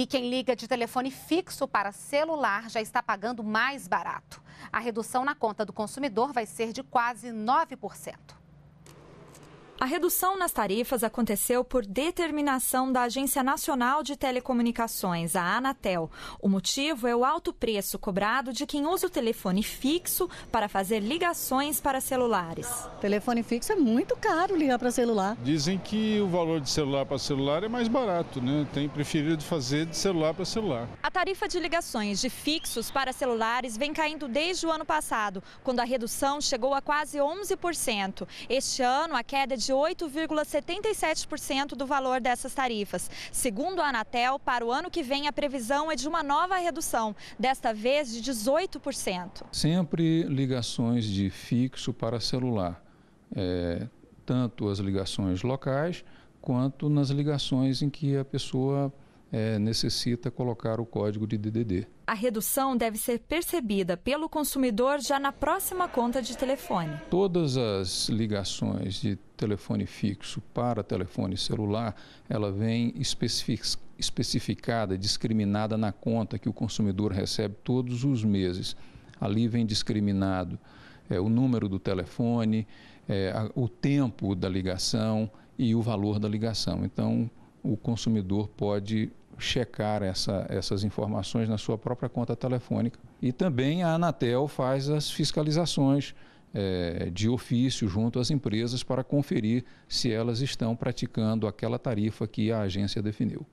E quem liga de telefone fixo para celular já está pagando mais barato. A redução na conta do consumidor vai ser de quase 9%. A redução nas tarifas aconteceu por determinação da Agência Nacional de Telecomunicações, a Anatel. O motivo é o alto preço cobrado de quem usa o telefone fixo para fazer ligações para celulares. Telefone fixo é muito caro ligar para celular. Dizem que o valor de celular para celular é mais barato, né? Tem preferido fazer de celular para celular. A tarifa de ligações de fixos para celulares vem caindo desde o ano passado, quando a redução chegou a quase 11%. Este ano, a queda de de 8,77% do valor dessas tarifas. Segundo a Anatel, para o ano que vem a previsão é de uma nova redução, desta vez de 18%. Sempre ligações de fixo para celular, é, tanto as ligações locais quanto nas ligações em que a pessoa é, necessita colocar o código de DDD. A redução deve ser percebida pelo consumidor já na próxima conta de telefone. Todas as ligações de telefone fixo para telefone celular, ela vem especificada, discriminada na conta que o consumidor recebe todos os meses. Ali vem discriminado é, o número do telefone, é, a, o tempo da ligação e o valor da ligação. Então, o consumidor pode checar essa, essas informações na sua própria conta telefônica. E também a Anatel faz as fiscalizações é, de ofício junto às empresas para conferir se elas estão praticando aquela tarifa que a agência definiu.